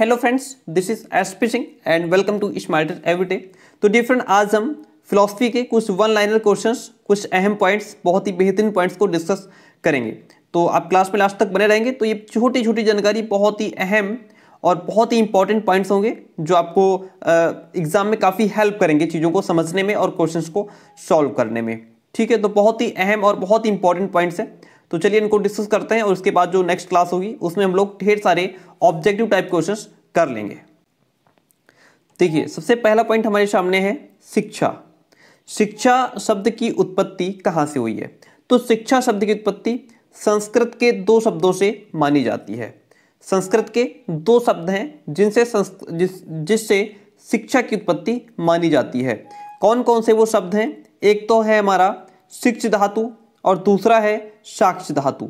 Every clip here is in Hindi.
hello friends this is S P Singh and welcome to smart everyday तो डी फ्रेंड आज हम फिलोसफी के कुछ वन लाइनर क्वेश्चंस कुछ अहम पॉइंट्स बहुत ही बेहतरीन पॉइंट्स को डिस्कस करेंगे तो आप क्लास में लास्ट तक बने रहेंगे तो ये छोटी छोटी जानकारी बहुत ही अहम और बहुत ही इंपॉर्टेंट पॉइंट्स होंगे जो आपको एग्जाम में काफ़ी हेल्प करेंगे चीज़ों को समझने में और क्वेश्चन को सॉल्व करने में ठीक है तो बहुत ही अहम और बहुत ही इंपॉर्टेंट पॉइंट्स हैं तो चलिए इनको डिस्कस करते हैं और उसके बाद जो नेक्स्ट क्लास होगी उसमें हम लोग ढेर सारे ऑब्जेक्टिव टाइप क्वेश्चन कर लेंगे देखिए सबसे पहला पॉइंट हमारे सामने है शिक्षा शिक्षा शब्द की उत्पत्ति कहां से हुई है तो शिक्षा शब्द की उत्पत्ति संस्कृत के दो शब्दों से मानी जाती है संस्कृत के दो शब्द हैं जिनसे जिस जिससे शिक्षा की उत्पत्ति मानी जाती है कौन कौन से वो शब्द हैं एक तो है हमारा शिक्ष धातु और दूसरा है साक्ष धातु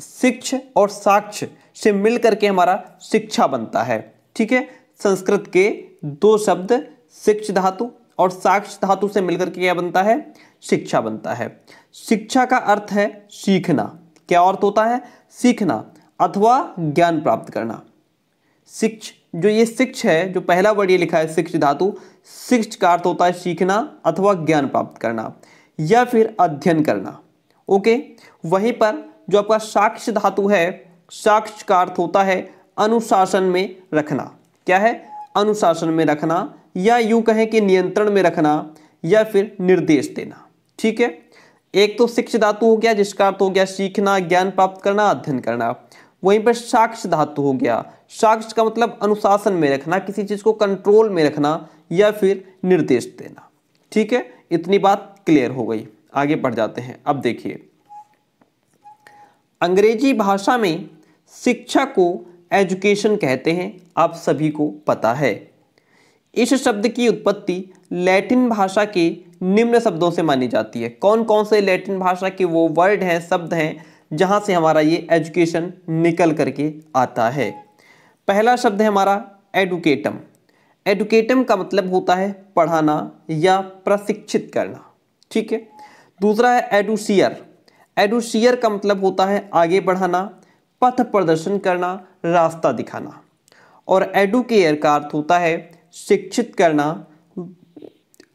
शिक्ष और साक्ष से मिल करके हमारा शिक्षा बनता है ठीक है संस्कृत के दो शब्द शिक्ष धातु और साक्ष धातु से मिलकर के क्या बनता है शिक्षा बनता है शिक्षा का अर्थ है सीखना क्या अर्थ होता है सीखना अथवा ज्ञान प्राप्त करना शिक्ष जो ये शिक्ष है जो पहला वर्ड ये लिखा है शिक्ष धातु शिक्ष का अर्थ होता है सीखना अथवा ज्ञान प्राप्त करना या फिर अध्ययन करना ओके वहीं पर जो आपका साक्ष्य धातु है साक्ष्य का अर्थ होता है अनुशासन में रखना क्या है अनुशासन में रखना या यूं कहें कि नियंत्रण में रखना या फिर निर्देश देना ठीक है एक तो शिक्ष धातु हो गया जिसका अर्थ हो गया सीखना ज्ञान प्राप्त करना अध्ययन करना वहीं पर साक्ष्य धातु हो गया साक्ष्य का मतलब अनुशासन में रखना किसी चीज़ को कंट्रोल में रखना या फिर निर्देश देना ठीक है इतनी बात क्लियर हो गई आगे बढ़ जाते हैं अब देखिए अंग्रेजी भाषा में शिक्षा को एजुकेशन कहते हैं आप सभी को पता है इस शब्द की उत्पत्ति लैटिन भाषा के निम्न शब्दों से मानी जाती है कौन कौन से लैटिन भाषा के वो वर्ड हैं शब्द हैं जहाँ से हमारा ये एजुकेशन निकल करके आता है पहला शब्द है हमारा एडुकेटम एडुकेटम का मतलब होता है पढ़ाना या प्रशिक्षित करना ठीक है दूसरा है एडुसियर एडुसियर का मतलब होता है आगे बढ़ाना पथ प्रदर्शन करना रास्ता दिखाना और एडुकेयर का अर्थ होता है शिक्षित करना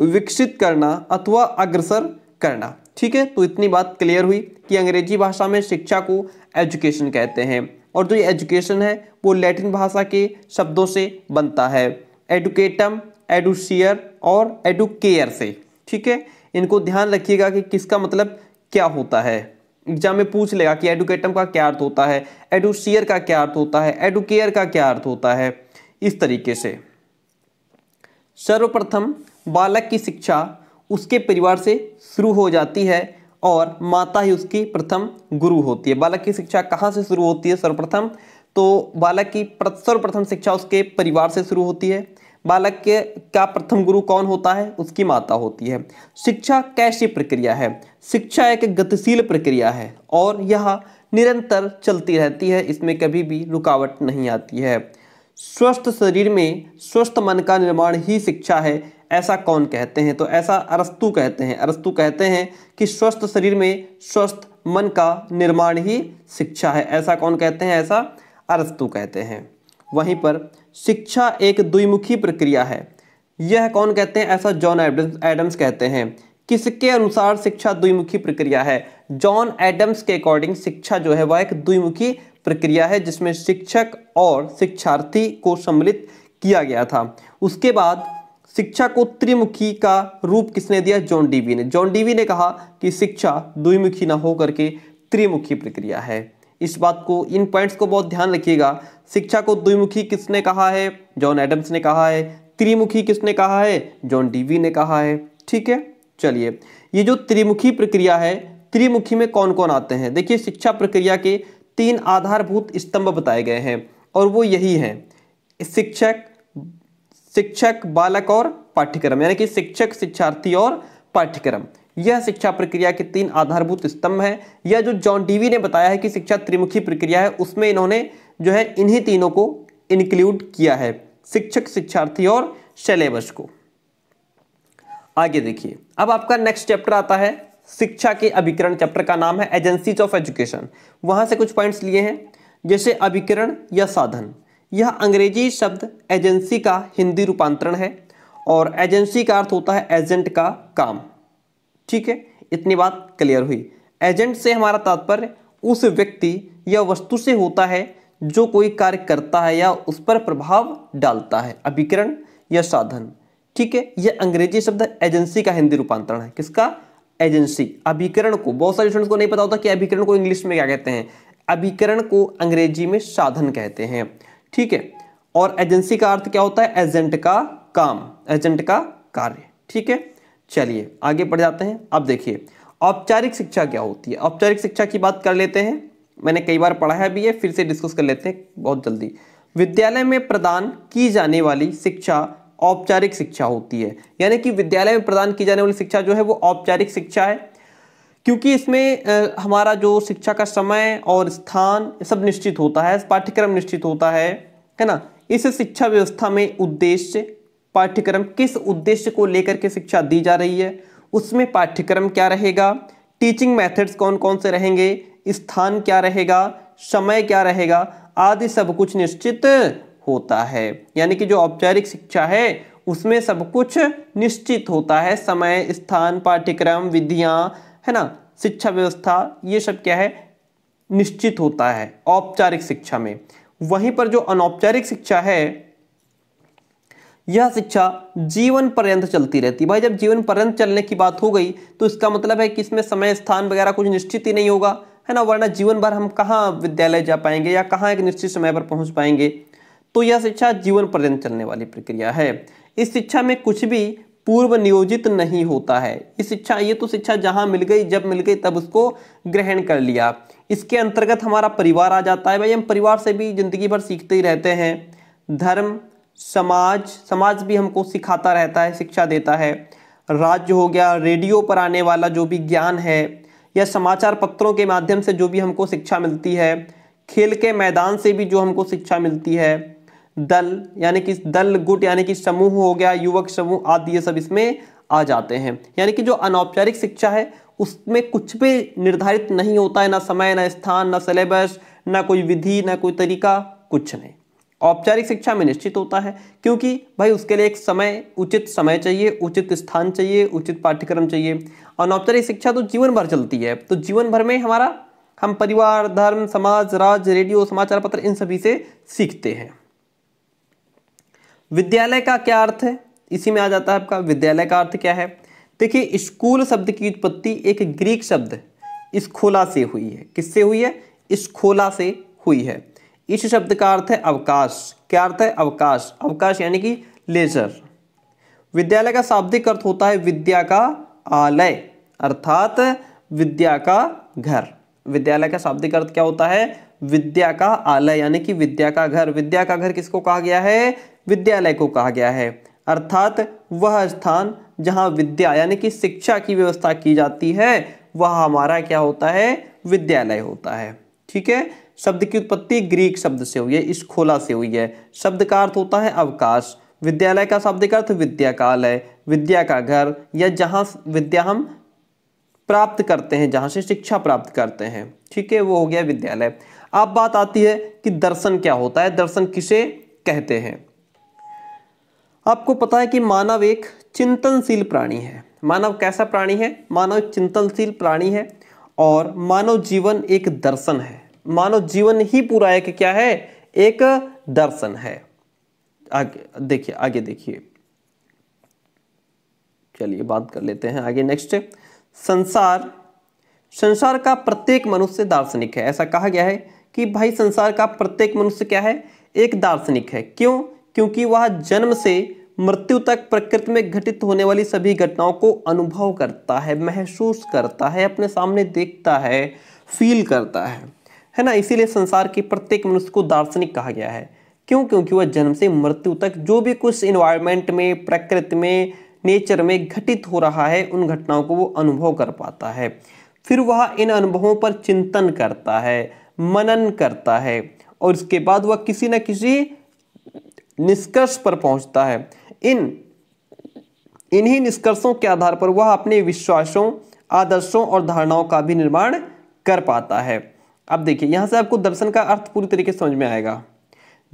विकसित करना अथवा अग्रसर करना ठीक है तो इतनी बात क्लियर हुई कि अंग्रेजी भाषा में शिक्षा को एजुकेशन कहते हैं और जो ये एजुकेशन है वो लैटिन भाषा के शब्दों से बनता है एडुकेटम एडुशियर और एडुकेयर से ठीक है इनको ध्यान रखिएगा कि किसका मतलब क्या होता है एग्जाम में पूछ लेगा कि एडुकेटम का क्या अर्थ होता है एडुशियर का क्या अर्थ होता है एडुकेयर का क्या अर्थ होता है इस तरीके से सर्वप्रथम बालक की शिक्षा उसके परिवार से शुरू हो जाती है और माता ही उसकी प्रथम गुरु होती है बालक की शिक्षा कहाँ से शुरू होती है सर्वप्रथम तो बालक की सर्वप्रथम शिक्षा उसके परिवार से शुरू होती है बालक के का प्रथम गुरु कौन होता है उसकी माता होती है शिक्षा कैसी प्रक्रिया है शिक्षा एक गतिशील प्रक्रिया है और यह निरंतर चलती रहती है इसमें कभी भी रुकावट नहीं आती है स्वस्थ शरीर में स्वस्थ मन का निर्माण ही शिक्षा है ऐसा कौन कहते हैं तो ऐसा अरस्तु कहते हैं अरस्तु कहते हैं कि स्वस्थ शरीर में स्वस्थ मन का निर्माण ही शिक्षा है ऐसा कौन कहते हैं ऐसा अरस्तु कहते हैं वहीं पर शिक्षा एक द्विमुखी प्रक्रिया है यह कौन कहते हैं ऐसा जॉन एडम्स एडम्स कहते हैं किसके अनुसार शिक्षा द्विमुखी प्रक्रिया है जॉन एडम्स के अकॉर्डिंग शिक्षा जो है वह एक द्विमुखी प्रक्रिया है जिसमें शिक्षक और शिक्षार्थी को सम्मिलित किया गया था उसके बाद शिक्षा को त्रिमुखी का रूप किसने दिया जॉन डीवी ने जॉन डीवी ने कहा कि शिक्षा द्विमुखी ना होकर के त्रिमुखी प्रक्रिया है इस बात को इन पॉइंट्स को बहुत ध्यान रखिएगा शिक्षा को द्विमुखी किसने कहा है जॉन एडम्स ने कहा है त्रिमुखी किसने कहा है जॉन डीवी ने कहा है ठीक है चलिए ये जो त्रिमुखी प्रक्रिया है त्रिमुखी में कौन कौन आते हैं देखिए शिक्षा प्रक्रिया के तीन आधारभूत स्तंभ बताए गए हैं और वो यही हैं शिक्षक शिक्षक बालक और पाठ्यक्रम यानी कि शिक्षक शिक्षार्थी और पाठ्यक्रम यह शिक्षा प्रक्रिया के तीन आधारभूत स्तंभ हैं यह जो जॉन डीवी ने बताया है कि शिक्षा त्रिमुखी प्रक्रिया है उसमें इन्होंने जो है इन्हीं तीनों को इंक्लूड किया है शिक्षक शिक्षार्थी और सिलेबस को आगे देखिए अब आपका नेक्स्ट चैप्टर आता है शिक्षा के अभिकरण चैप्टर का नाम है एजेंसीज ऑफ एजुकेशन वहां से कुछ पॉइंट्स लिए हैं जैसे अभिकरण या साधन यह अंग्रेजी शब्द एजेंसी का हिंदी रूपांतरण है और एजेंसी का अर्थ होता है एजेंट का काम ठीक है इतनी बात क्लियर हुई एजेंट से हमारा तात्पर्य उस व्यक्ति या वस्तु से होता है जो कोई कार्य करता है या उस पर प्रभाव डालता है अभिकरण या साधन ठीक है यह अंग्रेजी शब्द एजेंसी का हिंदी रूपांतरण है किसका एजेंसी अभिकरण को बहुत सारे स्टूडेंट्स को नहीं पता होता कि अभिकरण को इंग्लिश में क्या कहते हैं अभिकरण को अंग्रेजी में साधन कहते हैं ठीक है और एजेंसी का अर्थ क्या होता है एजेंट का काम एजेंट का कार्य ठीक है चलिए आगे बढ़ जाते हैं अब देखिए औपचारिक शिक्षा क्या होती है औपचारिक शिक्षा की बात कर लेते हैं मैंने कई बार पढ़ा है भी ये फिर से डिस्कस कर लेते हैं बहुत जल्दी विद्यालय में प्रदान की जाने वाली शिक्षा औपचारिक शिक्षा होती है यानी कि विद्यालय में प्रदान की जाने वाली शिक्षा जो है वो औपचारिक शिक्षा है क्योंकि इसमें हमारा जो शिक्षा का समय और स्थान सब निश्चित होता है पाठ्यक्रम निश्चित होता है है ना इस शिक्षा व्यवस्था में उद्देश्य पाठ्यक्रम किस उद्देश्य को लेकर के शिक्षा दी जा रही है उसमें पाठ्यक्रम क्या रहेगा टीचिंग मेथड्स कौन कौन से रहेंगे स्थान क्या रहेगा समय क्या रहेगा आदि सब कुछ निश्चित होता है यानी कि जो औपचारिक शिक्षा है उसमें सब कुछ निश्चित होता है समय स्थान पाठ्यक्रम विधियाँ है ना शिक्षा व्यवस्था ये सब क्या है निश्चित होता है औपचारिक शिक्षा में वहीं पर जो अनौपचारिक शिक्षा है यह शिक्षा जीवन पर्यंत चलती रहती भाई जब जीवन पर्यंत चलने की बात हो गई तो इसका मतलब है कि इसमें समय स्थान वगैरह कुछ निश्चित ही नहीं होगा है ना वरना जीवन भर हम कहाँ विद्यालय जा पाएंगे या कहाँ एक निश्चित समय पर पहुँच पाएंगे तो यह शिक्षा जीवन पर्यंत चलने वाली प्रक्रिया है इस शिक्षा में कुछ भी पूर्व नियोजित नहीं होता है इस शिक्षा ये तो शिक्षा जहाँ मिल गई जब मिल गई तब उसको ग्रहण कर लिया इसके अंतर्गत हमारा परिवार आ जाता है भाई हम परिवार से भी ज़िंदगी भर सीखते ही रहते हैं धर्म समाज समाज भी हमको सिखाता रहता है शिक्षा देता है राज्य हो गया रेडियो पर आने वाला जो भी ज्ञान है या समाचार पत्रों के माध्यम से जो भी हमको शिक्षा मिलती है खेल के मैदान से भी जो हमको शिक्षा मिलती है दल यानी कि दल गुट यानी कि समूह हो गया युवक समूह आदि ये सब इसमें आ जाते हैं यानी कि जो अनौपचारिक शिक्षा है उसमें कुछ भी निर्धारित नहीं होता है ना समय ना स्थान ना सिलेबस ना कोई विधि ना कोई तरीका कुछ नहीं औपचारिक शिक्षा में निश्चित होता है क्योंकि भाई उसके लिए एक समय उचित समय चाहिए उचित स्थान चाहिए उचित पाठ्यक्रम चाहिए अनौपचारिक शिक्षा तो जीवन भर चलती है तो जीवन भर में हमारा हम परिवार धर्म समाज राज्य रेडियो समाचार पत्र इन सभी से सीखते हैं विद्यालय का क्या अर्थ है इसी में आ जाता है आपका विद्यालय का अर्थ क्या है देखिए स्कूल शब्द की उत्पत्ति एक ग्रीक शब्द खोला से हुई है किससे हुई है स्खोला से हुई है इस शब्द का अर्थ है अवकाश क्या अर्थ है अवकाश अवकाश यानी कि लेजर विद्यालय का शाब्दिक अर्थ होता है विद्या का आलय अर्थात विद्या का घर विद्यालय का शाब्दिक अर्थ क्या होता है विद्या का आलय यानी कि विद्या का घर विद्या का घर किसको कहा गया है विद्यालय को कहा गया है अर्थात वह स्थान जहां विद्या यानी कि शिक्षा की व्यवस्था की जाती है वह हमारा क्या होता है विद्यालय होता है ठीक है शब्द की उत्पत्ति ग्रीक शब्द से हुई है इसखोला से हुई है शब्द का अर्थ होता है अवकाश विद्यालय का शब्द का अर्थ विद्या का विद्या का घर या जहाँ विद्या हम प्राप्त करते हैं जहाँ से शिक्षा प्राप्त करते हैं ठीक है वो हो गया विद्यालय अब बात आती है कि दर्शन क्या होता है दर्शन किसे कहते हैं आपको पता है कि मानव एक चिंतनशील प्राणी है मानव कैसा प्राणी है मानव चिंतनशील प्राणी है और मानव जीवन एक दर्शन है मानव जीवन ही पूरा एक क्या है एक दर्शन है आगे देखिए आगे देखिए चलिए बात कर लेते हैं आगे नेक्स्ट संसार संसार का प्रत्येक मनुष्य दार्शनिक है ऐसा कहा गया है कि भाई संसार का प्रत्येक मनुष्य क्या है एक दार्शनिक है क्यों क्योंकि वह जन्म से मृत्यु तक प्रकृति में घटित होने वाली सभी घटनाओं को अनुभव करता है महसूस करता है अपने सामने देखता है फील करता है है ना इसीलिए संसार के प्रत्येक मनुष्य को दार्शनिक कहा गया है क्यों क्योंकि वह जन्म से मृत्यु तक जो भी कुछ इन्वायरमेंट में प्रकृति में नेचर में घटित हो रहा है उन घटनाओं को वो अनुभव कर पाता है फिर वह इन अनुभवों पर चिंतन करता है मनन करता है और इसके बाद वह किसी न किसी निष्कर्ष पर पहुंचता है इन इन्हीं निष्कर्षों के आधार पर वह अपने विश्वासों आदर्शों और धारणाओं का भी निर्माण कर पाता है अब देखिए यहाँ से आपको दर्शन का अर्थ पूरी तरीके से समझ में आएगा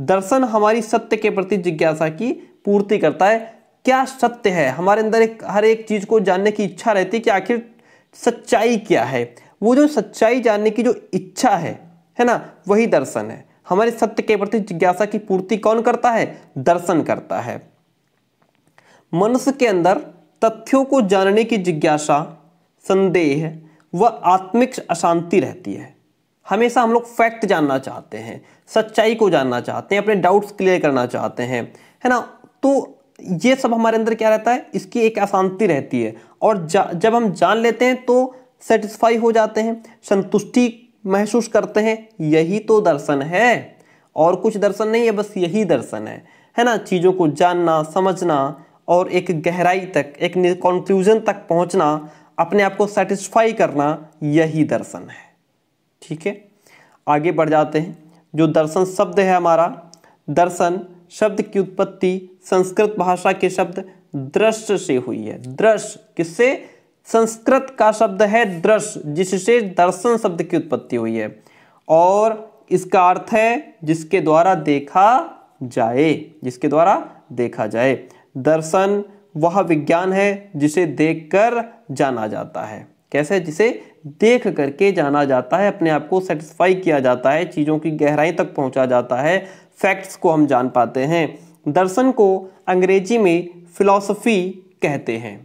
दर्शन हमारी सत्य के प्रति जिज्ञासा की पूर्ति करता है क्या सत्य है हमारे अंदर एक हर एक चीज़ को जानने की इच्छा रहती है कि आखिर सच्चाई क्या है वो जो सच्चाई जानने की जो इच्छा है है ना वही दर्शन है हमारे सत्य के प्रति जिज्ञासा की पूर्ति कौन करता है दर्शन करता है मनुष्य के अंदर तथ्यों को जानने की जिज्ञासा संदेह व आत्मिक अशांति रहती है हमेशा हम लोग फैक्ट जानना चाहते हैं सच्चाई को जानना चाहते हैं अपने डाउट्स क्लियर करना चाहते हैं है ना तो ये सब हमारे अंदर क्या रहता है इसकी एक अशांति रहती है और जब हम जान लेते हैं तो सेटिस्फाई हो जाते हैं संतुष्टि महसूस करते हैं यही तो दर्शन है और कुछ दर्शन नहीं है बस यही दर्शन है है ना चीज़ों को जानना समझना और एक गहराई तक एक कंक्लूजन तक पहुंचना अपने आप को सेटिस्फाई करना यही दर्शन है ठीक है आगे बढ़ जाते हैं जो दर्शन शब्द है हमारा दर्शन शब्द की उत्पत्ति संस्कृत भाषा के शब्द दृश्य से हुई है दृश्य किससे संस्कृत का शब्द है दृश्य जिससे दर्शन शब्द की उत्पत्ति हुई है और इसका अर्थ है जिसके द्वारा देखा जाए जिसके द्वारा देखा जाए दर्शन वह विज्ञान है जिसे देखकर जाना जाता है कैसे जिसे देख करके जाना जाता है अपने आप को सेटिस्फाई किया जाता है चीज़ों की गहराई तक पहुंचा जाता है फैक्ट्स को हम जान पाते हैं दर्शन को अंग्रेजी में फिलॉसफी कहते हैं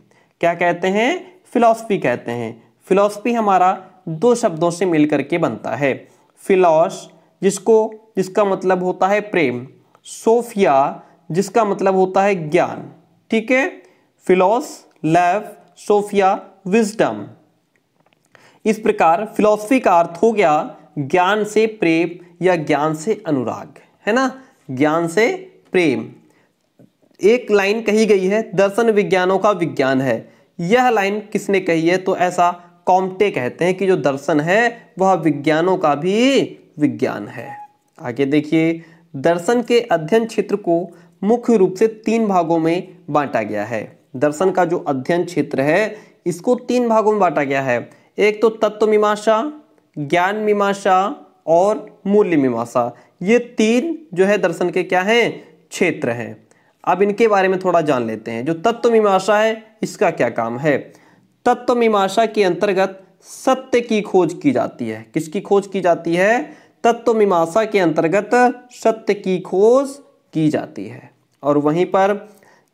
क्या कहते हैं फिलॉसफी कहते हैं फिलॉसफी हमारा दो शब्दों से मिल करके बनता है फिलॉस जिसको जिसका मतलब होता है प्रेम सोफिया जिसका मतलब होता है ज्ञान ठीक है फिलॉस लव सोफिया विजडम इस प्रकार फिलॉसफी का अर्थ हो गया ज्ञान से प्रेम या ज्ञान से अनुराग है ना ज्ञान से प्रेम एक लाइन कही गई है दर्शन विज्ञानों का विज्ञान है यह लाइन किसने कही है तो ऐसा कॉम्टे कहते हैं कि जो दर्शन है वह विज्ञानों का भी विज्ञान है आगे देखिए दर्शन के अध्ययन क्षेत्र को मुख्य रूप से तीन भागों में बांटा गया है दर्शन का जो अध्ययन क्षेत्र है इसको तीन भागों में बांटा गया है एक तो तत्व मीमांसा ज्ञान मीमांसा और मूल्य मीमांसा ये तीन जो है दर्शन के क्या हैं क्षेत्र हैं अब इनके बारे में थोड़ा जान लेते हैं जो तत्व मीमांसा है इसका क्या काम है तत्व मीमांसा के अंतर्गत सत्य की खोज की जाती है किसकी खोज की जाती है तत्व मीमांसा के अंतर्गत सत्य की खोज की जाती है और वहीं पर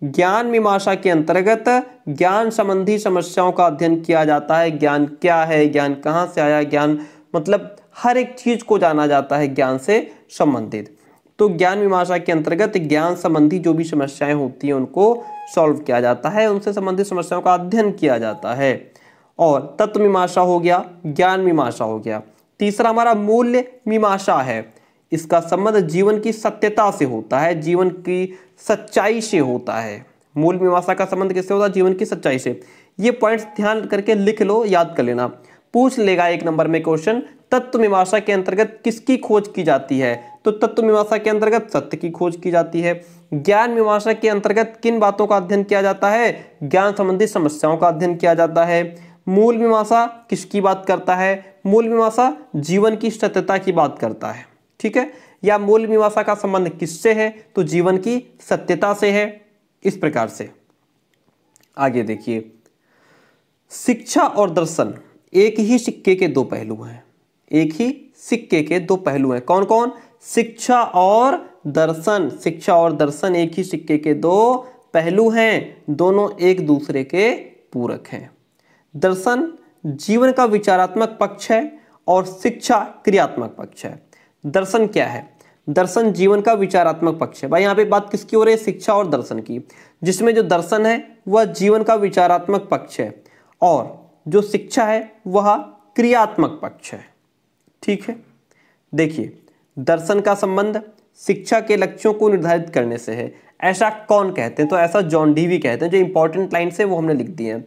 ज्ञान मीमांसा के अंतर्गत ज्ञान संबंधी समस्याओं का अध्ययन किया जाता है ज्ञान क्या है ज्ञान कहाँ से आया ज्ञान मतलब हर एक चीज़ को जाना जाता है ज्ञान से संबंधित तो ज्ञान मीमांसा के अंतर्गत ज्ञान संबंधी जो भी समस्याएं होती हैं उनको सॉल्व किया जाता है उनसे संबंधित समस्याओं का अध्ययन किया जाता है और तत्व मीमांसा हो गया ज्ञान मीमांसा हो गया तीसरा हमारा मूल्य मीमांसा है इसका संबंध जीवन की सत्यता से होता है जीवन की सच्चाई से होता है मूल मीमांसा का संबंध किससे होता है जीवन की सच्चाई से ये पॉइंट्स ध्यान करके लिख लो याद कर लेना पूछ लेगा एक नंबर में क्वेश्चन तत्व मीमांसा के अंतर्गत किसकी खोज की जाती है तो तत्व मीमांसा के अंतर्गत सत्य की खोज की जाती है ज्ञान मीमांसा के अंतर्गत किन बातों का अध्ययन किया जाता है ज्ञान संबंधी समस्याओं का अध्ययन किया जाता है मूल मीमांसा किसकी बात करता है मूल मीमांसा जीवन की सत्यता की बात करता है ठीक है या मूल मीमांसा का संबंध किससे है तो जीवन की सत्यता से है इस प्रकार से आगे देखिए शिक्षा और दर्शन एक ही सिक्के के दो पहलू हैं एक ही सिक्के के दो पहलू हैं कौन कौन शिक्षा और दर्शन शिक्षा और दर्शन एक ही सिक्के के दो पहलू हैं दोनों एक दूसरे के पूरक हैं दर्शन जीवन का विचारात्मक पक्ष है और शिक्षा क्रियात्मक पक्ष है दर्शन क्या है दर्शन जीवन का विचारात्मक पक्ष है भाई यहाँ पे बात किसकी हो रही है शिक्षा और दर्शन की जिसमें जो दर्शन है वह जीवन का विचारात्मक पक्ष है और जो शिक्षा है वह क्रियात्मक पक्ष है ठीक है देखिए दर्शन का संबंध शिक्षा के लक्ष्यों को निर्धारित करने से है ऐसा कौन कहते हैं तो ऐसा जॉन डीवी कहते हैं जो इंपॉर्टेंट लाइन से वो हमने लिख दिए हैं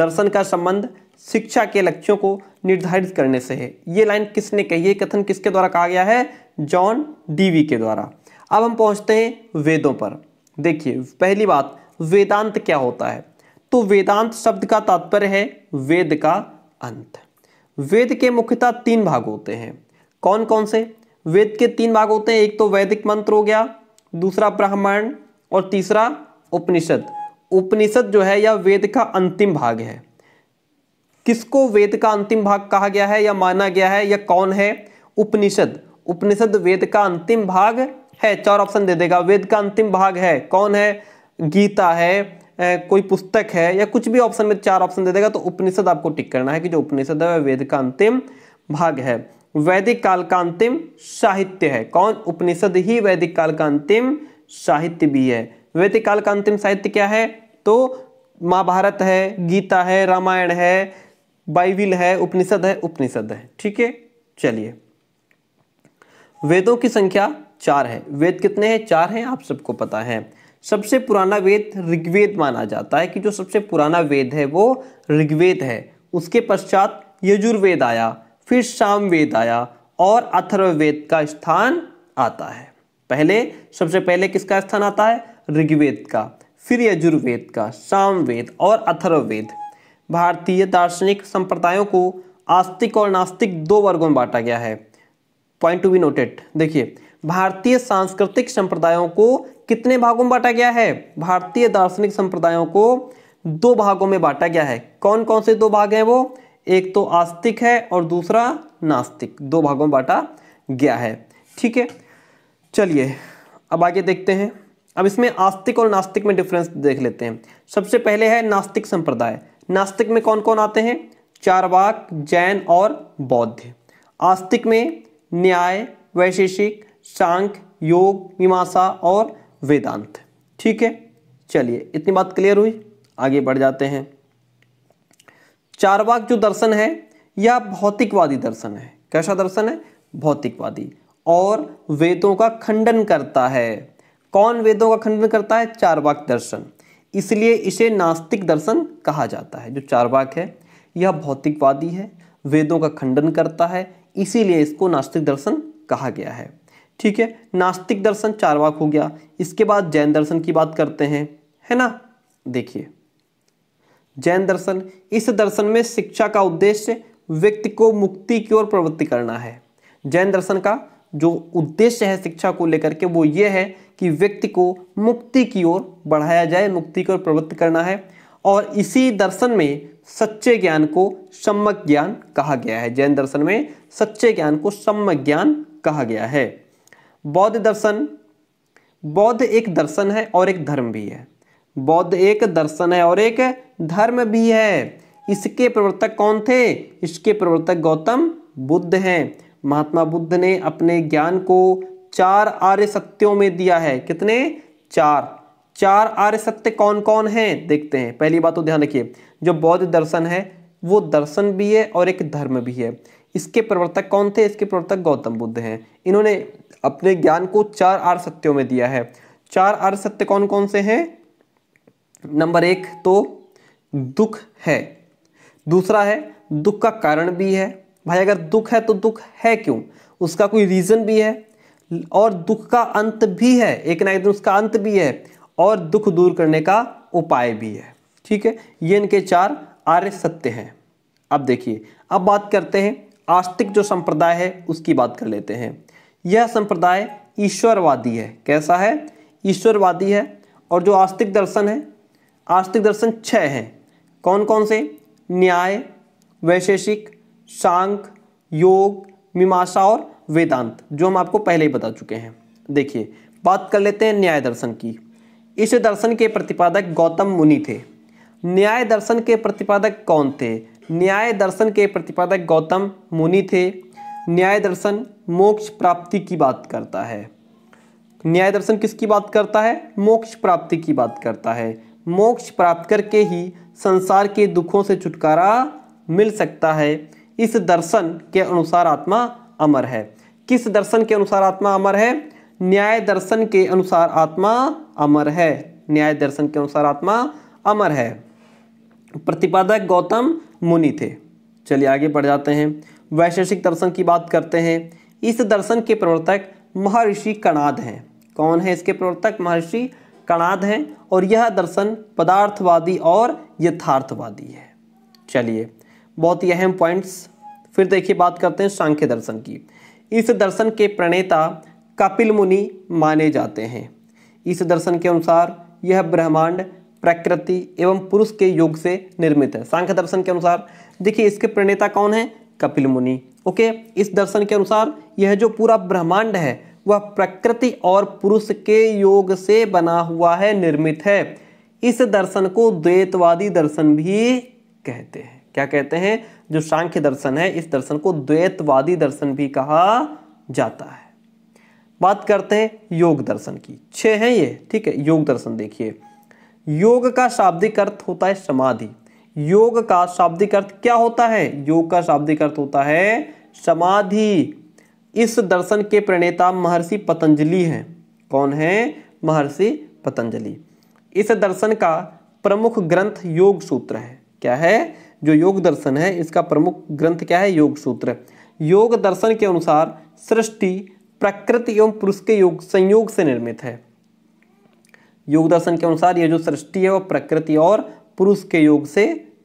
दर्शन का संबंध शिक्षा के लक्ष्यों को निर्धारित करने से है ये लाइन किसने कही है कथन किसके द्वारा कहा गया है जॉन डीवी के द्वारा अब हम पहुंचते हैं वेदों पर देखिए पहली बात वेदांत क्या होता है तो वेदांत शब्द का तात्पर्य है वेद का अंत वेद के मुख्यतः तीन भाग होते हैं कौन कौन से वेद के तीन भाग होते हैं एक तो वैदिक मंत्र हो गया दूसरा ब्राह्मण और तीसरा उपनिषद उपनिषद जो है यह वेद का अंतिम भाग है किसको वेद का अंतिम भाग कहा गया है या माना गया है या कौन है उपनिषद उपनिषद वेद का अंतिम भाग है चार ऑप्शन दे देगा वेद का अंतिम भाग है कौन है गीता है कोई पुस्तक है या कुछ भी ऑप्शन में चार ऑप्शन दे देगा तो उपनिषद आपको टिक करना है कि जो उपनिषद है वह वेद का अंतिम भाग है वैदिक काल का अंतिम साहित्य है कौन उपनिषद ही वैदिक काल का अंतिम साहित्य भी है वैदिक काल का अंतिम साहित्य क्या है तो महाभारत है गीता है रामायण है बाइबिल है उपनिषद है उपनिषद है ठीक है चलिए वेदों की संख्या चार है वेद कितने हैं चार हैं आप सबको पता है सबसे पुराना वेद ऋग्वेद माना जाता है कि जो सबसे पुराना वेद है वो ऋग्वेद है उसके पश्चात यजुर्वेद आया फिर वेद आया और अथर्ववेद का स्थान आता है पहले सबसे पहले किसका स्थान आता है ऋग्वेद का फिर यजुर्वेद का सामवेद और अथर्ववेद भारतीय दार्शनिक संप्रदायों को आस्तिक और नास्तिक दो वर्गों में बांटा गया है पॉइंट टू बी नोटेड देखिए भारतीय सांस्कृतिक संप्रदायों को कितने भागों में बांटा गया है भारतीय दार्शनिक संप्रदायों को दो भागों में बांटा गया है कौन कौन से दो भाग हैं वो एक तो आस्तिक है और दूसरा नास्तिक दो भागों में बांटा गया है ठीक है चलिए अब आगे देखते हैं अब इसमें आस्तिक और नास्तिक में डिफरेंस देख लेते हैं सबसे पहले है नास्तिक संप्रदाय नास्तिक में कौन कौन आते हैं चारवाक जैन और बौद्ध आस्तिक में न्याय वैशेषिक सांख्य योग मीमांसा और वेदांत ठीक है चलिए इतनी बात क्लियर हुई आगे बढ़ जाते हैं चारवाक जो दर्शन है यह भौतिकवादी दर्शन है कैसा दर्शन है भौतिकवादी और वेदों का खंडन करता है कौन वेदों का खंडन करता है चारवाक दर्शन इसलिए इसे नास्तिक दर्शन कहा जाता है जो चारवाक है यह भौतिकवादी है वेदों का खंडन करता है इसीलिए इसको नास्तिक दर्शन कहा गया है ठीक है नास्तिक दर्शन चारवाक हो गया इसके बाद जैन दर्शन की बात करते हैं है ना देखिए जैन दर्शन इस दर्शन में शिक्षा का उद्देश्य व्यक्ति को मुक्ति की ओर प्रवृत्ति करना है जैन दर्शन का जो उद्देश्य है शिक्षा को लेकर के वो ये है कि व्यक्ति को मुक्ति की ओर बढ़ाया जाए मुक्ति की ओर प्रवृत्त करना है और इसी दर्शन में सच्चे ज्ञान को सम्यक ज्ञान कहा गया है जैन दर्शन में सच्चे ज्ञान को सम्यक ज्ञान कहा गया है बौद्ध दर्शन बौद्ध एक दर्शन है और एक धर्म भी है बौद्ध एक दर्शन है और एक धर्म भी है इसके प्रवर्तक कौन थे इसके प्रवर्तक गौतम बुद्ध हैं महात्मा बुद्ध ने अपने ज्ञान को चार आर्य सत्यों में दिया है कितने चार चार आर्य सत्य कौन कौन हैं देखते हैं पहली बात तो ध्यान रखिए जो बौद्ध दर्शन है वो दर्शन भी है और एक धर्म भी है इसके प्रवर्तक कौन थे इसके प्रवर्तक गौतम बुद्ध हैं इन्होंने अपने ज्ञान को चार आर सत्यों में दिया है चार आर सत्य कौन कौन से हैं नंबर एक तो दुख है दूसरा है दुख का कारण भी है भाई अगर दुख है तो दुख है क्यों उसका कोई रीज़न भी है और दुख का अंत भी है एक ना एक दिन उसका अंत भी है और दुख दूर करने का उपाय भी है ठीक है ये इनके चार आर्य सत्य हैं अब देखिए अब बात करते हैं आस्तिक जो संप्रदाय है उसकी बात कर लेते हैं यह संप्रदाय ईश्वरवादी है कैसा है ईश्वरवादी है और जो आस्तिक दर्शन है आस्तिक दर्शन छः हैं कौन कौन से न्याय वैशेषिक सांख योग मीमांसा और वेदांत जो हम आपको पहले ही बता चुके हैं देखिए बात कर लेते हैं न्याय दर्शन की इस दर्शन के प्रतिपादक गौतम मुनि थे न्याय दर्शन के प्रतिपादक कौन थे न्याय दर्शन के प्रतिपादक गौतम मुनि थे न्याय दर्शन मोक्ष प्राप्ति की बात करता है न्याय दर्शन किसकी बात करता है मोक्ष प्राप्ति की बात करता है मोक्ष प्राप्त करके ही संसार के दुखों से छुटकारा मिल सकता है इस दर्शन के अनुसार आत्मा अमर है किस दर्शन के अनुसार आत्मा अमर है न्याय दर्शन के अनुसार आत्मा अमर है न्याय दर्शन के अनुसार आत्मा अमर है प्रतिपादक गौतम मुनि थे चलिए आगे बढ़ जाते हैं वैशेषिक दर्शन की बात करते हैं इस दर्शन के प्रवर्तक महर्षि कणाद हैं कौन है इसके प्रवर्तक महर्षि कणाद हैं और यह दर्शन पदार्थवादी और यथार्थवादी है चलिए बहुत ही अहम पॉइंट्स फिर देखिए बात करते हैं सांख्य दर्शन की इस दर्शन के प्रणेता कपिल मुनि माने जाते हैं इस दर्शन के अनुसार यह ब्रह्मांड प्रकृति एवं पुरुष के योग से निर्मित है सांख्य दर्शन के अनुसार देखिए इसके प्रणेता कौन है कपिल मुनि ओके इस दर्शन के अनुसार यह जो पूरा ब्रह्मांड है वह प्रकृति और पुरुष के योग से बना हुआ है निर्मित है इस दर्शन को द्वैतवादी दर्शन भी कहते हैं क्या कहते हैं जो सांख्य दर्शन है इस दर्शन को द्वैतवादी दर्शन भी कहा जाता है बात करते हैं योग दर्शन की छह हैं ये ठीक है योग दर्शन देखिए योग का शाब्दिक अर्थ होता है समाधि योग का शाब्दिक अर्थ क्या होता है योग का शाब्दिक अर्थ होता है समाधि इस दर्शन के प्रणेता महर्षि पतंजलि हैं कौन है महर्षि पतंजलि इस दर्शन का प्रमुख ग्रंथ योग सूत्र है क्या है जो योग दर्शन है इसका प्रमुख ग्रंथ क्या है योग सूत्र योग दर्शन के अनुसार सृष्टि प्रकृति एवं पुरुष के योग संयोग से निर्मित है योग दर्शन के अनुसार यह जो सृष्टि है वह प्रकृति और पुरुष के योग से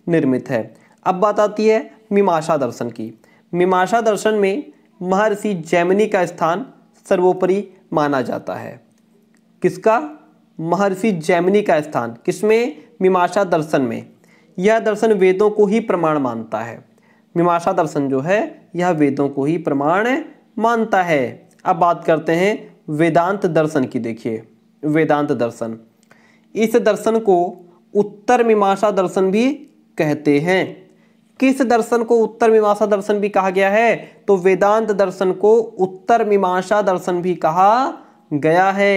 निर्मित है अब बात आती है मीमाशा दर्शन की मीमाशा दर्शन में महर्षि जैमिनी का स्थान सर्वोपरि माना जाता है किसका महर्षि जैमिनी का स्थान किसमें मीमाशा दर्शन में यह दर्शन वेदों को ही प्रमाण मानता है मीमांसा दर्शन जो है यह वेदों को ही प्रमाण मानता है अब बात करते हैं वेदांत दर्शन की देखिए वेदांत दर्शन इस दर्शन को उत्तर मीमांसा दर्शन भी कहते हैं किस दर्शन को उत्तर मीमांसा दर्शन भी कहा गया है तो वेदांत दर्शन को उत्तर मीमांसा दर्शन भी कहा गया है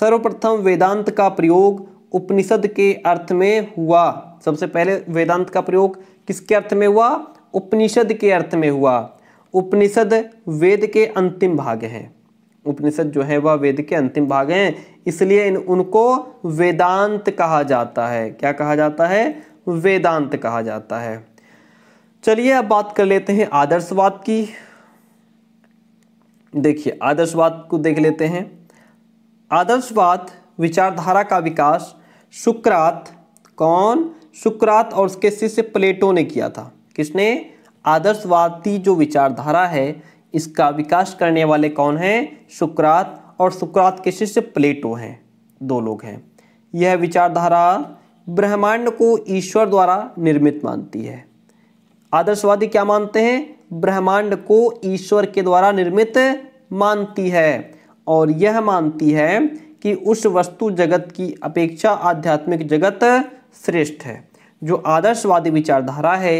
सर्वप्रथम वेदांत का प्रयोग उपनिषद के अर्थ में हुआ सबसे पहले वेदांत का प्रयोग किसके अर्थ में हुआ उपनिषद के अर्थ में हुआ उपनिषद वेद के अंतिम भाग हैं उपनिषद जो है वह वेद के अंतिम भाग हैं इसलिए इन उनको वेदांत कहा जाता है क्या कहा जाता है वेदांत कहा जाता है चलिए अब बात कर लेते हैं आदर्शवाद की देखिए आदर्शवाद को देख लेते हैं आदर्शवाद विचारधारा का विकास सुक्रात कौन सुक्रात और उसके शिष्य प्लेटो ने किया था किसने आदर्शवादी जो विचारधारा है इसका विकास करने वाले कौन हैं सुक्रात और सुक्रात के शिष्य प्लेटो हैं दो लोग हैं यह विचारधारा ब्रह्मांड को ईश्वर द्वारा निर्मित मानती है आदर्शवादी क्या मानते हैं ब्रह्मांड को ईश्वर के द्वारा निर्मित मानती है और यह मानती है कि उस वस्तु जगत की अपेक्षा आध्यात्मिक जगत श्रेष्ठ है जो आदर्शवादी विचारधारा है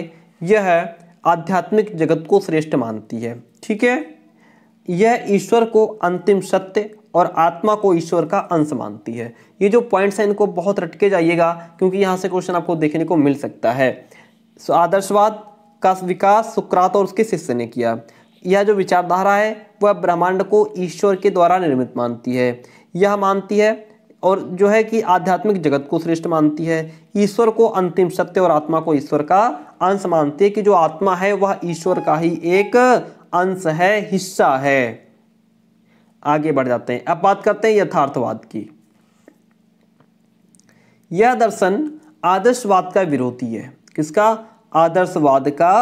यह आध्यात्मिक जगत को श्रेष्ठ मानती है ठीक है यह ईश्वर को अंतिम सत्य और आत्मा को ईश्वर का अंश मानती है ये जो पॉइंट्स हैं इनको बहुत रटके जाइएगा क्योंकि यहाँ से क्वेश्चन आपको देखने को मिल सकता है आदर्शवाद का विकास सुक्रात और उसके शिष्य ने किया यह जो विचारधारा है वह ब्रह्मांड को ईश्वर के द्वारा निर्मित मानती है यह मानती है और जो है कि आध्यात्मिक जगत को श्रेष्ठ मानती है ईश्वर को अंतिम सत्य और आत्मा को ईश्वर का अंश मानती है कि जो आत्मा है वह ईश्वर का ही एक अंश है हिस्सा है आगे बढ़ जाते हैं अब बात करते हैं यथार्थवाद की यह दर्शन आदर्शवाद का विरोधी है किसका आदर्शवाद का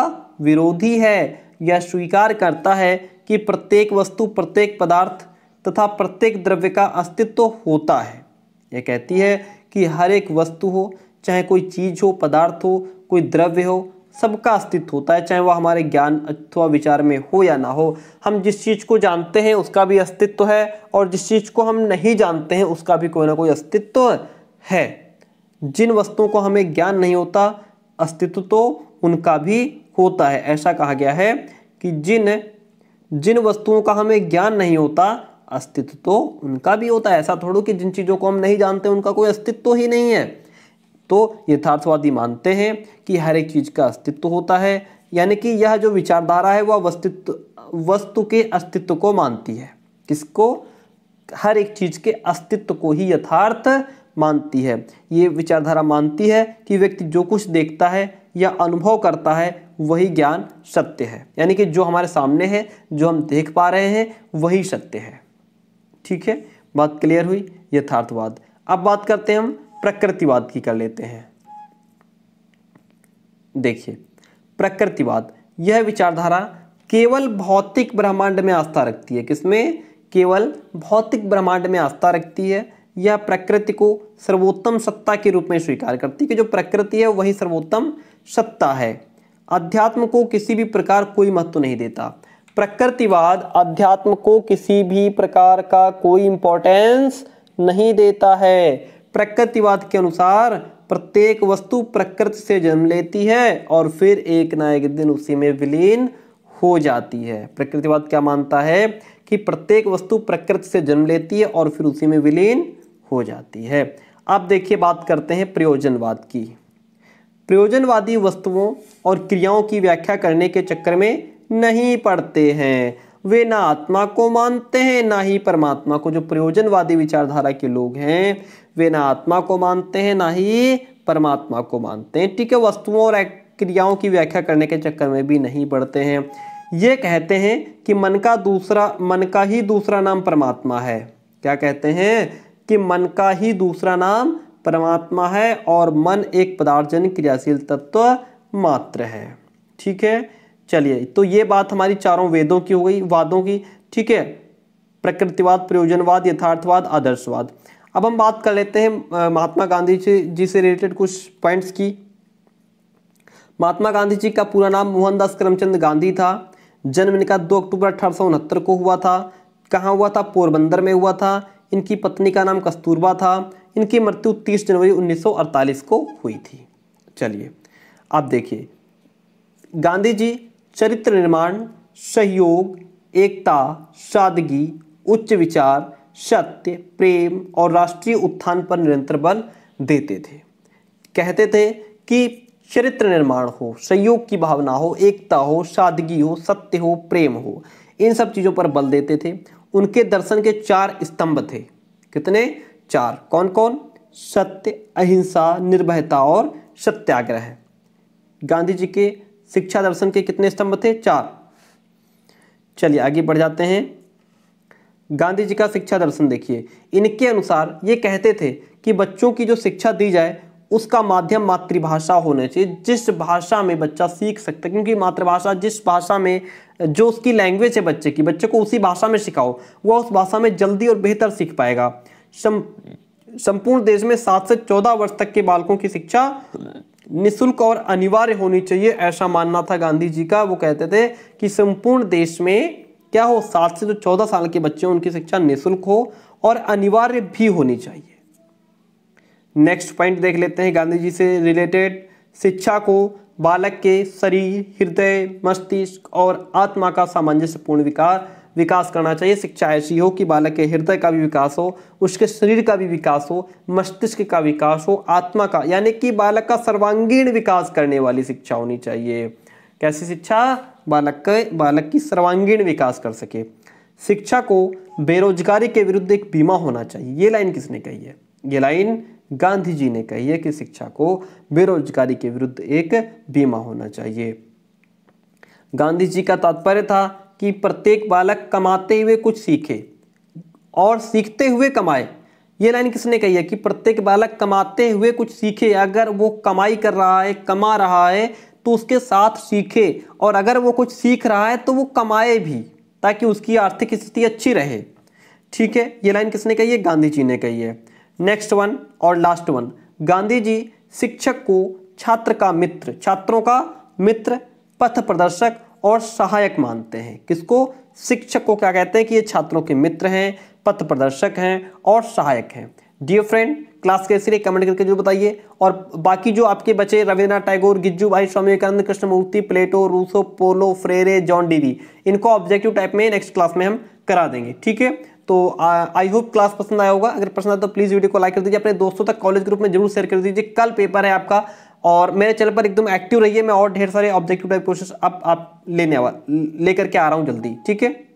विरोधी है यह स्वीकार करता है कि प्रत्येक वस्तु प्रत्येक पदार्थ तथा प्रत्येक द्रव्य का अस्तित्व होता है यह कहती है कि हर एक वस्तु हो चाहे कोई चीज़ हो पदार्थ हो कोई द्रव्य हो सबका अस्तित्व होता है चाहे वह हमारे ज्ञान अथवा विचार में हो या ना हो हम जिस चीज़ को जानते हैं उसका भी अस्तित्व है और जिस चीज़ को हम नहीं जानते हैं उसका भी कोई ना कोई अस्तित्व है जिन वस्तुओं को हमें ज्ञान नहीं होता अस्तित्व तो उनका भी होता है ऐसा कहा गया है कि जिन जिन वस्तुओं का हमें ज्ञान नहीं होता अस्तित्व तो उनका भी होता है ऐसा थोड़ो कि जिन चीज़ों को हम नहीं जानते उनका कोई अस्तित्व ही नहीं है तो यथार्थवादी मानते हैं कि हर एक चीज़ का अस्तित्व होता है यानी कि यह जो विचारधारा है वह वस्तित्व वस्तु के अस्तित्व को मानती है किसको हर एक चीज़ के अस्तित्व को ही यथार्थ मानती है ये विचारधारा मानती है कि व्यक्ति जो कुछ देखता है या अनुभव करता है वही ज्ञान सत्य है यानी कि जो हमारे सामने है जो हम देख पा रहे हैं वही सत्य है ठीक है बात क्लियर हुई यथार्थवाद अब बात करते हैं हम प्रकृतिवाद की कर लेते हैं देखिए प्रकृतिवाद यह विचारधारा केवल भौतिक ब्रह्मांड में आस्था रखती है किसमें केवल भौतिक ब्रह्मांड में आस्था रखती है यह प्रकृति को सर्वोत्तम सत्ता के रूप में स्वीकार करती है कि जो प्रकृति है वही सर्वोत्तम सत्ता है अध्यात्म को किसी भी प्रकार कोई महत्व नहीं देता प्रकृतिवाद अध्यात्म को किसी भी प्रकार का कोई इंपॉर्टेंस नहीं देता है प्रकृतिवाद के अनुसार प्रत्येक वस्तु प्रकृति से जन्म लेती है और फिर एक ना एक दिन उसी में विलीन हो जाती है प्रकृतिवाद क्या मानता है कि प्रत्येक वस्तु प्रकृति से जन्म लेती है और फिर उसी में विलीन हो जाती है अब देखिए बात करते हैं प्रयोजनवाद की प्रयोजनवादी वस्तुओं और क्रियाओं की व्याख्या करने के चक्कर में नहीं पढ़ते हैं वे ना आत्मा को मानते हैं ना ही परमात्मा को जो प्रयोजनवादी विचारधारा के लोग हैं वे ना आत्मा को मानते हैं ना ही परमात्मा को मानते हैं ठीक है वस्तुओं और क्रियाओं की व्याख्या करने के चक्कर में भी नहीं पढ़ते हैं ये कहते हैं कि मन का दूसरा मन का ही दूसरा नाम परमात्मा है क्या कहते हैं कि मन का ही दूसरा नाम परमात्मा है और मन एक पदार्थजन क्रियाशील तत्व मात्र है ठीक है चलिए तो ये बात हमारी चारों वेदों की हो गई वादों की ठीक है प्रकृतिवाद प्रयोजनवाद यथार्थवाद आदर्शवाद अब हम बात कर लेते हैं महात्मा गांधी जी जी से रिलेटेड कुछ पॉइंट्स की महात्मा गांधी जी का पूरा नाम मोहनदास करमचंद गांधी था जन्म इनका दो अक्टूबर अठारह को हुआ था कहाँ हुआ था पोरबंदर में हुआ था इनकी पत्नी का नाम कस्तूरबा था इनकी मृत्यु 30 जनवरी 1948 को हुई थी चलिए आप देखिए गांधी जी चरित्र निर्माण सहयोग एकता सादगी उच्च विचार सत्य प्रेम और राष्ट्रीय उत्थान पर निरंतर बल देते थे कहते थे कि चरित्र निर्माण हो सहयोग की भावना हो एकता हो सादगी हो सत्य हो प्रेम हो इन सब चीज़ों पर बल देते थे उनके दर्शन के चार स्तंभ थे कितने चार कौन कौन सत्य अहिंसा निर्भयता और सत्याग्रह गांधी जी के शिक्षा दर्शन के कितने स्तंभ थे चार चलिए आगे बढ़ जाते हैं गांधी जी का शिक्षा दर्शन देखिए इनके अनुसार ये कहते थे कि बच्चों की जो शिक्षा दी जाए उसका माध्यम मातृभाषा होना चाहिए जिस भाषा में बच्चा सीख सकता है क्योंकि मातृभाषा जिस भाषा में जो उसकी लैंग्वेज है बच्चे की बच्चे को उसी भाषा में सिखाओ वह उस भाषा में जल्दी और बेहतर सीख पाएगा संपूर्ण देश में सात से चौदह वर्ष तक के बालकों की शिक्षा निशुल्क और अनिवार्य होनी चाहिए ऐसा मानना था गांधी जी का वो कहते थे कि संपूर्ण देश में क्या हो सात से जो चौदह साल के बच्चे उनकी शिक्षा निःशुल्क हो और अनिवार्य भी होनी चाहिए नेक्स्ट पॉइंट देख लेते हैं गांधी जी से रिलेटेड शिक्षा को बालक के शरीर हृदय मस्तिष्क और आत्मा का सामंजस्यपूर्ण विकास विकास करना चाहिए शिक्षा ऐसी हो कि बालक के हृदय का भी विकास हो उसके शरीर का भी विकास हो मस्तिष्क का विकास हो आत्मा का यानी कि बालक का सर्वांगीण विकास करने वाली शिक्षा होनी चाहिए कैसी शिक्षा बालक के बालक की सर्वांगीण विकास कर सके शिक्षा को बेरोजगारी के विरुद्ध एक बीमा होना चाहिए ये लाइन किसने कही है ये लाइन गांधी जी ने कही है कि शिक्षा को बेरोजगारी के विरुद्ध एक बीमा होना चाहिए गांधी जी का तात्पर्य था कि प्रत्येक बालक कमाते हुए कुछ सीखे और सीखते हुए कमाए ये लाइन किसने कही है कि प्रत्येक बालक कमाते हुए कुछ सीखे अगर वो कमाई कर रहा है कमा रहा है तो उसके साथ सीखे और अगर वो कुछ सीख रहा है तो वो कमाए भी ताकि उसकी आर्थिक स्थिति अच्छी रहे ठीक है ये लाइन किसने कही है गांधी जी ने कही है नेक्स्ट वन और लास्ट वन गांधी जी शिक्षक को छात्र का मित्र छात्रों का मित्र पथ प्रदर्शक और सहायक मानते हैं किसको शिक्षक को क्या कहते हैं कि ये छात्रों के मित्र हैं पथ प्रदर्शक हैं और सहायक हैं डियर फ्रेंड क्लास के रही कमेंट करके जो बताइए और बाकी जो आपके बचे Rabindranath Tagore Giju Bhai Swami Vivekananda Krishnamurti Plato Rousseau Paulo Freire John Dewey इनको ऑब्जेक्टिव टाइप में नेक्स्ट क्लास में हम करा देंगे ठीक है तो आई होप क्लास पसंद आया होगा अगर पसंद आया तो प्लीज़ वीडियो को लाइक कर दीजिए अपने दोस्तों तक कॉलेज ग्रुप में जरूर शेयर कर दीजिए कल पेपर है आपका और मेरे चैनल पर एकदम एक्टिव रहिए मैं और ढेर सारे ऑब्जेक्टिव टाइप क्वेश्चन अब आप लेने लेकर के आ रहा हूँ जल्दी ठीक है